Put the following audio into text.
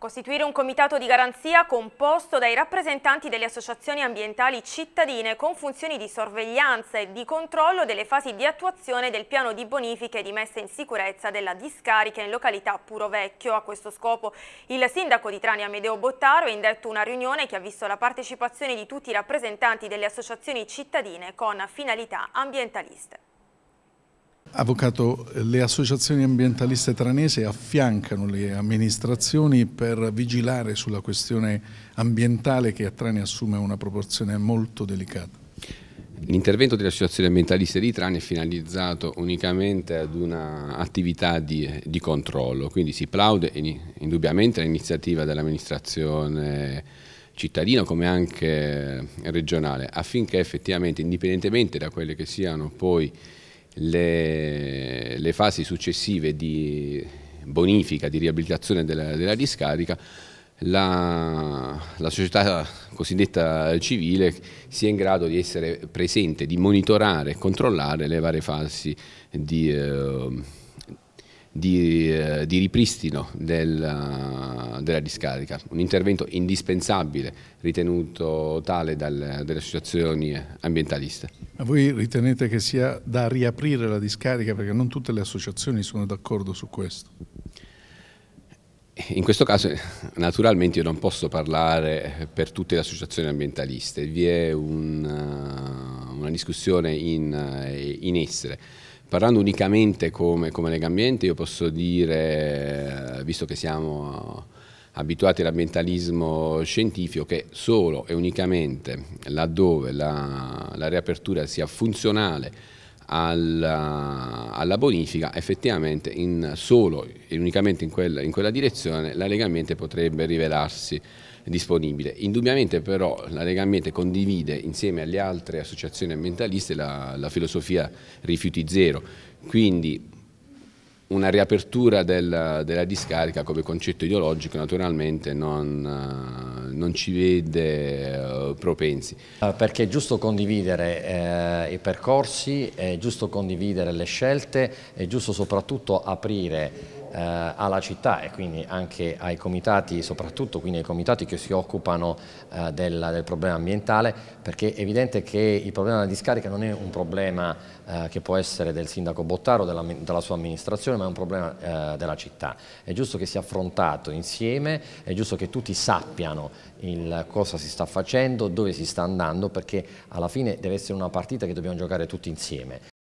Costituire un comitato di garanzia composto dai rappresentanti delle associazioni ambientali cittadine con funzioni di sorveglianza e di controllo delle fasi di attuazione del piano di bonifica e di messa in sicurezza della discarica in località Puro Vecchio. A questo scopo il sindaco di Trani Amedeo Bottaro ha indetto una riunione che ha visto la partecipazione di tutti i rappresentanti delle associazioni cittadine con finalità ambientaliste. Avvocato, le associazioni ambientaliste tranese affiancano le amministrazioni per vigilare sulla questione ambientale che a Trani assume una proporzione molto delicata. L'intervento delle associazioni ambientaliste di Trani è finalizzato unicamente ad un'attività di, di, controllo, quindi si plaude indubbiamente l'iniziativa dell'amministrazione cittadina come anche regionale affinché effettivamente indipendentemente da quelle che siano poi le, le fasi successive di bonifica, di riabilitazione della, della discarica, la, la, società cosiddetta civile sia in grado di essere presente, di monitorare e controllare le varie fasi di, eh, di, eh, di ripristino del, eh, della discarica, un intervento indispensabile ritenuto tale dal, dalle associazioni ambientaliste. Ma voi ritenete che sia da riaprire la discarica perché non tutte le associazioni sono d'accordo su questo? In questo caso naturalmente io non posso parlare per tutte le associazioni ambientaliste, vi è un, eh, una discussione in, in essere. Parlando unicamente come, come Legambiente, io posso dire, eh, visto che siamo abituati all'ambientalismo scientifico, che solo e unicamente laddove la, la riapertura sia funzionale alla, alla bonifica, effettivamente in solo e unicamente in quella, in quella direzione la Lega potrebbe rivelarsi disponibile. Indubbiamente però la Lega condivide insieme alle altre associazioni ambientaliste la, la filosofia rifiuti zero, quindi una riapertura del, della discarica come concetto ideologico naturalmente non, non ci vede eh, propensi. Perché è giusto condividere eh, i percorsi, è giusto condividere le scelte, è giusto soprattutto aprire eh, alla città e quindi anche ai comitati, soprattutto quindi ai comitati che si occupano eh, del, del, problema ambientale, perché è evidente che il problema della discarica non è un problema eh, che può essere del sindaco Bottaro, della, della sua amministrazione, ma è un problema della città. È giusto che sia affrontato insieme, è giusto che tutti sappiano il, cosa si sta facendo, dove si sta andando, perché alla fine deve essere una partita che dobbiamo giocare tutti insieme.